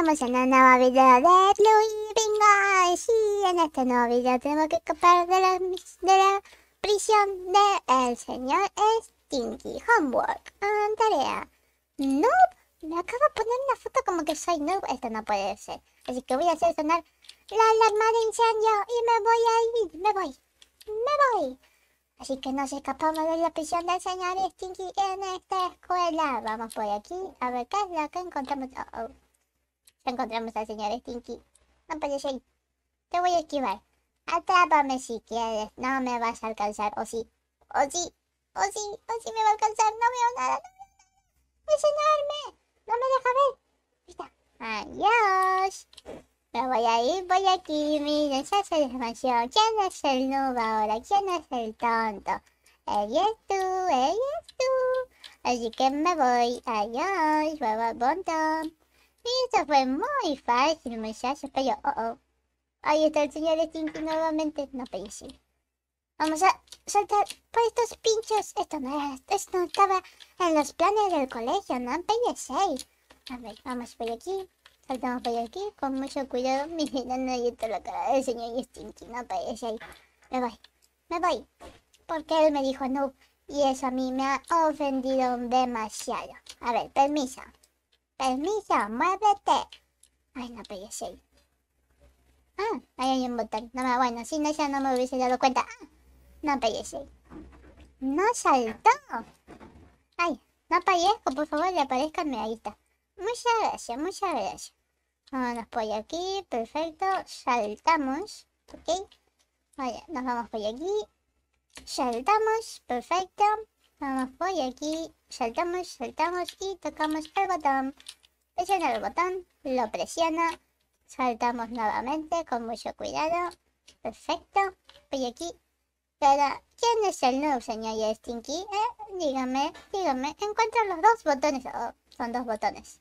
estamos en un nuevo video de Luis Bingo. Sí, en este nuevo video tenemos que escapar de la, de la prisión del señor Stinky. Homework, tarea. Noob, me acabo de poner una foto como que soy noob. Esto no puede ser. Así que voy a hacer sonar la alarma de incendio y me voy a ir. Me voy. Me voy. Así que nos escapamos de la prisión del señor Stinky en esta escuela. Vamos por aquí a ver qué es lo que encontramos. Oh, oh. Encontramos al señor Stinky. No puede ser. Te voy a esquivar. Atrápame si quieres. No me vas a alcanzar. O sí. O sí. O sí. O sí me va a alcanzar. No veo nada. No Es enorme. No me deja ver. Adiós. Me voy a ir voy aquí. Miren, ya se ¿Quién es el nuevo ahora? ¿Quién es el tonto? Ella tú. Ella tú. Así que me voy. Adiós. Vuelvo al esto fue muy fácil, muchachos, pero oh oh. Ahí está el señor Stinky nuevamente. No pensé. Vamos a saltar por estos pinchos. Esto no, estaba en los planes del colegio, no pensé. A ver, vamos por aquí. Saltamos por aquí con mucho cuidado. Mirando ahí está la cara del señor Stinky, no pensé. Me voy, me voy. Porque él me dijo no. Y eso a mí me ha ofendido demasiado. A ver, permiso. Permiso, muévete. Ay, no, pero sí. Ah, ahí hay un botón. No, bueno, si no, ya no me hubiese dado cuenta. Ah, no sí. No saltó. Ay, no aparezco. por favor, le aparezcanme. Ahí Muchas gracias, muchas gracias. Vámonos por aquí, perfecto. Saltamos, ok. Vale, nos vamos por aquí. Saltamos, perfecto. Vamos por aquí, saltamos, saltamos y tocamos el botón. Presiona el botón, lo presiona, saltamos nuevamente con mucho cuidado. Perfecto, voy aquí. Pero, ¿quién es el nuevo señor Stinky? Eh, dígame, dígame, ¿Encuentro los dos botones. son dos botones.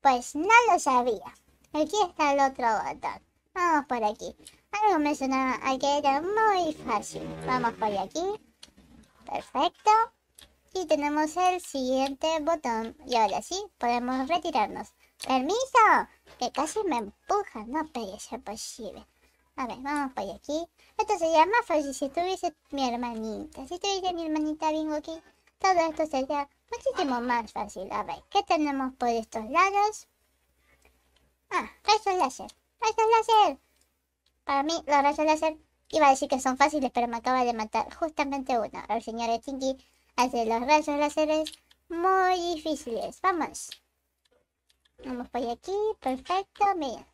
Pues no lo sabía. Aquí está el otro botón. Vamos por aquí. Algo me suena a que era muy fácil. Vamos por aquí. Perfecto y tenemos el siguiente botón. Y ahora sí, podemos retirarnos. ¡Permiso! Que casi me empuja. No puede ser posible. A ver, vamos por aquí. Esto sería más fácil si tuviese mi hermanita. Si tuviese mi hermanita Bingo aquí, todo esto sería muchísimo más fácil. A ver, ¿qué tenemos por estos lados? Ah, rayos láser. ¡Rayos láser! Para mí, los rayos láser iba a decir que son fáciles, pero me acaba de matar justamente uno. El señor Stinky hace los rayos láseres muy difíciles. Vamos. Vamos por aquí. Perfecto. Mira.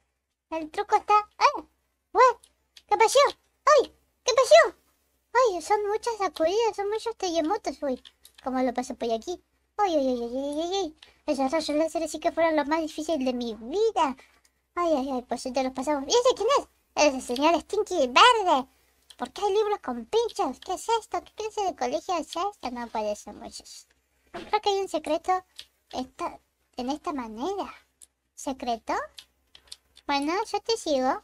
El truco está... ¡Ay! ¡ah! ¿Qué pasó? ¡Ay! ¿Qué pasó? ¡Ay! Son muchas sacudidas. Son muchos terremotos. Uy. ¿Cómo lo pasó por aquí? ¡Ay, ay, ay, ay, ay, Esos rayos láseres sí que fueron los más difíciles de mi vida. ¡Ay, ay, ay! pues los pasamos. ¿Y ese quién es? Ese señor Stinky Verde. ¿Por qué hay libros con pinchos? ¿Qué es esto? ¿Qué clase de colegio es esto? No puede ser, muchachos. Creo que hay un secreto esta, en esta manera. ¿Secreto? Bueno, yo te sigo.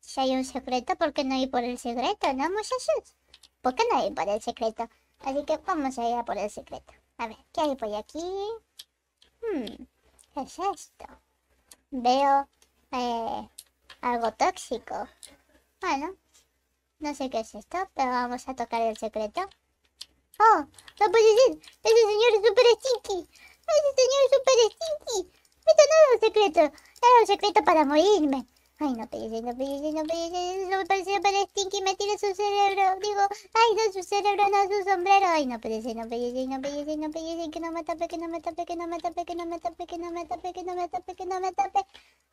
Si hay un secreto, ¿por qué no ir por el secreto, no, muchachos? ¿Por qué no ir por el secreto? Así que vamos a ir por el secreto. A ver, ¿qué hay por aquí? Hmm, ¿qué es esto? Veo eh, algo tóxico. Bueno, no sé qué es esto, pero vamos a tocar el secreto. ¡Oh! ¡No puede ser! ¡Ese señor es súper stinky! ¡Ese señor es súper stinky! Esto no es un secreto. Era un secreto para morirme. Ay, no puede ser, no puede ser, no puede ser. No puede ser para Stinky. Me tira su cerebro. Digo, ay, no su cerebro, no su sombrero. Ay, no puede ser, no puede ser, no puede ser, no puede ser. Que no me tape, que no me tape, que no me tape, que no me tape, que no me tape, que no me tape,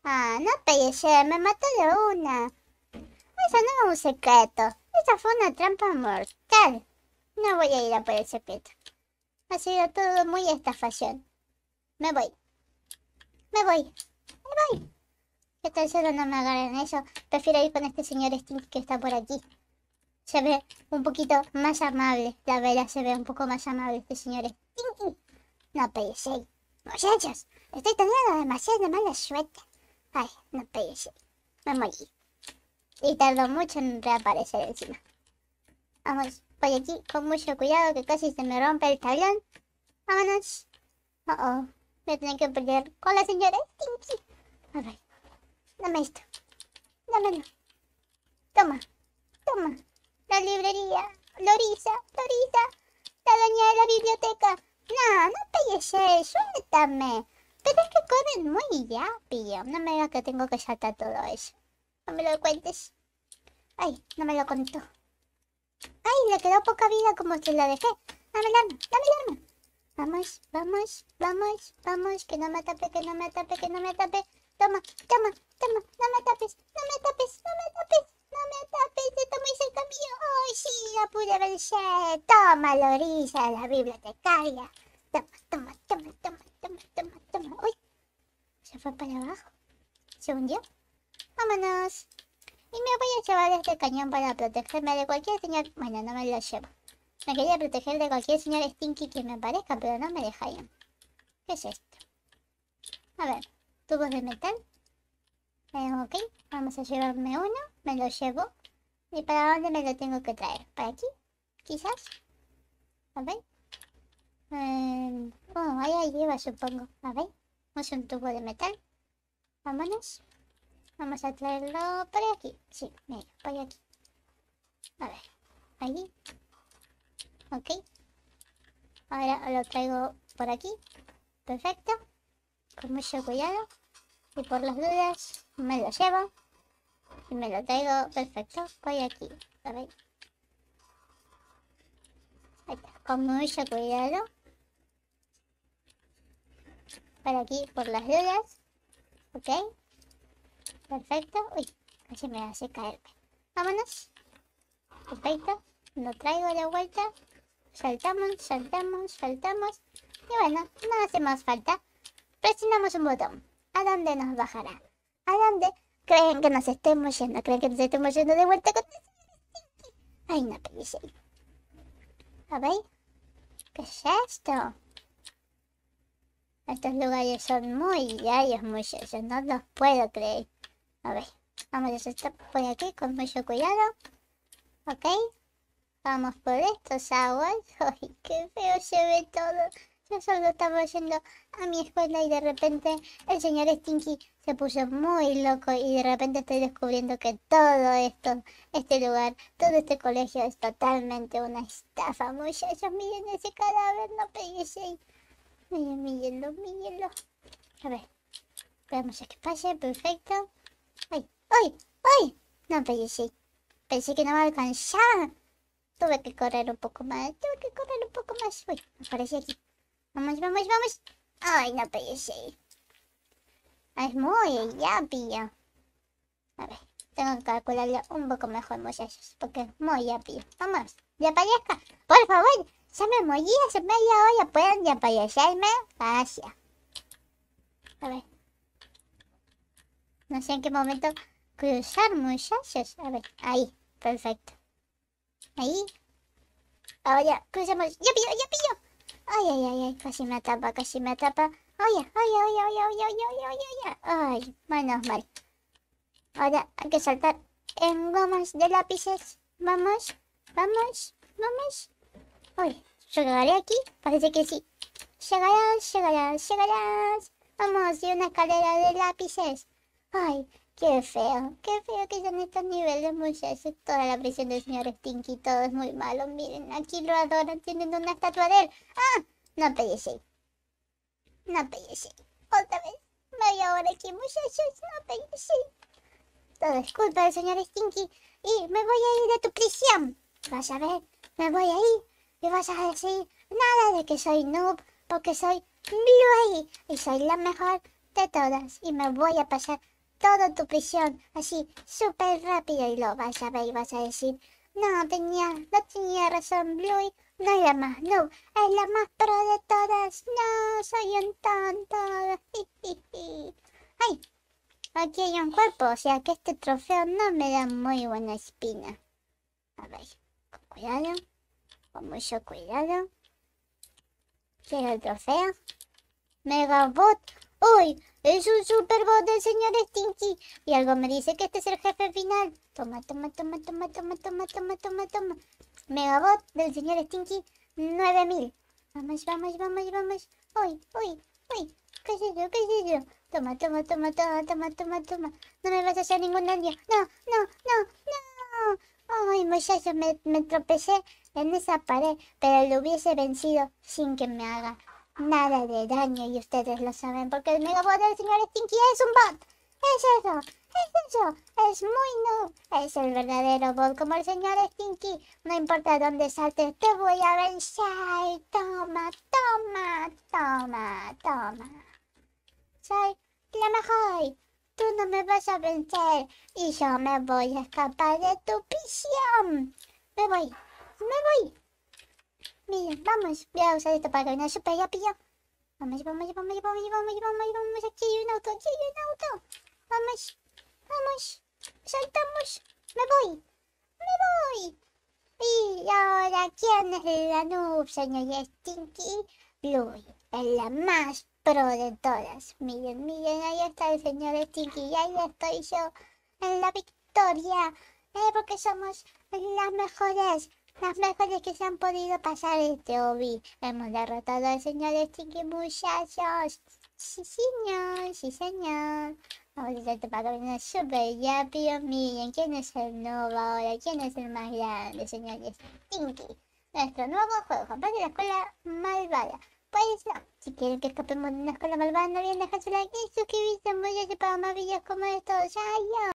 Ah, no puede ser. Me mató de una un secreto. Esta fue una trampa mortal. No voy a ir a por el secreto. Ha sido todo muy estafación. Me voy. Me voy. Me voy. Que solo no me agarren eso. Prefiero ir con este señor Stink que está por aquí. Se ve un poquito más amable. La vela se ve un poco más amable este señor Sting. No peguéis. Muchachos, estoy teniendo demasiada mala suerte. Ay, no vamos Me morí. Y tardó mucho en reaparecer encima. Vamos, voy aquí con mucho cuidado que casi se me rompe el tablón. Vámonos. Oh, oh. Me tengo que pelear con la señora Stinky. A ver. Dame esto. Dámelo. Toma. Toma. La librería. Lorisa. Lorisa. La doña de la biblioteca. No, no pegues Suéltame. Pero es que corren muy rápido. No me digas que tengo que saltar todo eso. No me lo cuentes. Ay, no me lo contó. Ay, le quedó poca vida como si la dejé. Dame el arma, dame el arma. Vamos, vamos, vamos, vamos. Que no me tapes, que no me tapes, que no me tapes. Toma, toma, toma. No me tapes, no me tapes, no me tapes. No me tapes, está muy cerca mío. Ay, sí, la pude vencer. Toma, Lorisa, la bibliotecaria. Toma, toma, toma, toma, toma, toma, toma. Uy, se fue para abajo. ¿Se hundió? Vámonos. Y me voy a llevar este cañón para protegerme de cualquier señor... Bueno, no me lo llevo. Me quería proteger de cualquier señor Stinky que me aparezca, pero no me dejaron. ¿Qué es esto? A ver, tubos de metal. ok, vamos a llevarme uno. Me lo llevo. ¿Y para dónde me lo tengo que traer? ¿Para aquí? Quizás. A ver. Eh, oh, ahí lleva, supongo. A ver. Es un tubo de metal. Vámonos. Vamos a traerlo por aquí. Sí, mira, por aquí. A ver, Allí. Ok. Ahora lo traigo por aquí. Perfecto. Con mucho cuidado. Y por las dudas me lo llevo. Y me lo traigo perfecto por aquí. A ver. Ahí está. Con mucho cuidado. Por aquí, por las dudas. Ok. Perfecto. Uy, casi me hace caer Vámonos. Perfecto. No traigo la vuelta. Saltamos, saltamos, saltamos. Y bueno, no hace más falta. Presionamos un botón. ¿A dónde nos bajará? ¿A dónde creen que nos estemos yendo? ¿Creen que nos estemos yendo de vuelta con... Ay, no, que dice. A ver. ¿Qué es esto? Estos lugares son muy diarios, muchachos. No los puedo creer. A ver, vamos a esto por aquí con mucho cuidado. Ok. Vamos por estos aguas. Ay, qué feo se ve todo. Yo solo estaba yendo a mi escuela y de repente el señor Stinky se puso muy loco y de repente estoy descubriendo que todo esto, este lugar, todo este colegio es totalmente una estafa. Muchachos, miren ese cadáver, no peguéis ahí. mírenlo, mírenlo. A ver, veamos a que pase, perfecto. ¡Ay! ¡Uy! No, pensé, pensé que no me alcanzaba. Tuve que correr un poco más. Tuve que correr un poco más. Uy, aparecí aquí. Vamos, vamos, vamos. Ay, no pensé. Es muy ya A ver, tengo que calcularlo un poco mejor, muchachos. Porque es muy ya Vamos, ya aparezca. Por favor, ya me morí hace media hora. ¿Pueden ya aparecerme? Gracias. A ver. No sé en qué momento Cruzar, muchachos. A ver, ahí. Perfecto. Ahí. Ahora, cruzamos. ¡Ya pillo, ya pillo! Ay, ay, ay, Casi me atrapa, casi me atrapa. Ay, ay, ay, ay, ay, ay, ay, ay, ay, ay. Ay, Ahora hay que saltar en gomas de lápices. Vamos, vamos, vamos. Uy, ¿llegaré aquí? Parece que sí. Llegarás, llegarás, llegarás. Vamos, de una escalera de lápices. Ay, Qué feo, qué feo que son estos niveles, muchachos. Toda la prisión del señor Stinky, todo es muy malo. Miren, aquí lo adoran, tienen una estatua de él. ¡Ah! No sí. No pellecí. Otra vez. voy ahora aquí, muchachos. No pellecí. Todo es culpa del señor Stinky. Y me voy a ir de tu prisión. Vas a ver, me voy a ir. Y vas a decir nada de que soy noob, porque soy ahí. Y soy la mejor de todas. Y me voy a pasar toda tu prisión, así, súper rápido, y lo vas a ver y vas a decir, no tenía, no tenía razón, Bluey, no es la más No, es la más pro de todas, no, soy un tonto. Ay, aquí hay un cuerpo, o sea que este trofeo no me da muy buena espina. A ver, con cuidado, con mucho cuidado. Quiero el trofeo. Megabot, ¡Uy! Es un superbot del señor Stinky. Y algo me dice que este es el jefe final. Toma, toma, toma, toma, toma, toma, toma, toma, toma. mega Megabot del señor Stinky, 9000. Vamos, vamos, vamos, vamos. ¡Uy, uy, uy! ¿Qué sé yo? ¿Qué sé yo? Toma, toma, toma, toma, toma, toma, toma. No me vas a hacer ningún daño. No, no, no, no. Ay, muchacho! me, me tropecé en esa pared, pero lo hubiese vencido sin que me haga nada de daño y ustedes lo saben porque el megabot del señor Stinky es un bot. Es eso, es eso, es muy noob. Es el verdadero bot como el señor Stinky. No importa dónde saltes, te voy a vencer. Toma, toma, toma, toma. Soy la mejor. Tú no me vas a vencer y yo me voy a escapar de tu prisión. Me voy, me voy. Miren, vamos. Voy a usar esto para una súper rápido. Vamos, vamos, vamos, vamos, vamos, vamos, vamos. Aquí hay un auto, aquí hay un auto. Vamos, vamos. Saltamos. Me voy. Me voy. Y ahora, ¿quién es la nube señor Stinky? Bluey, es la más pro de todas. Miren, miren, ahí está el señor Stinky y ahí estoy yo en la victoria. Eh, porque somos las mejores las mejores que se han podido pasar este obi. Hemos derrotado al señor Stinky, muchachos. Sí, señor, sí, señor. Ahorita te paga una super rápido. Miren, ¿quién es el nuevo ahora? ¿Quién es el más grande, señor Stinky? Nuestro nuevo juego, para de la escuela malvada. Pues no, si quieren que escapemos de una escuela malvada, no olviden dejar su like y suscribirse, bien para más videos como estos. ¡Ay, yo!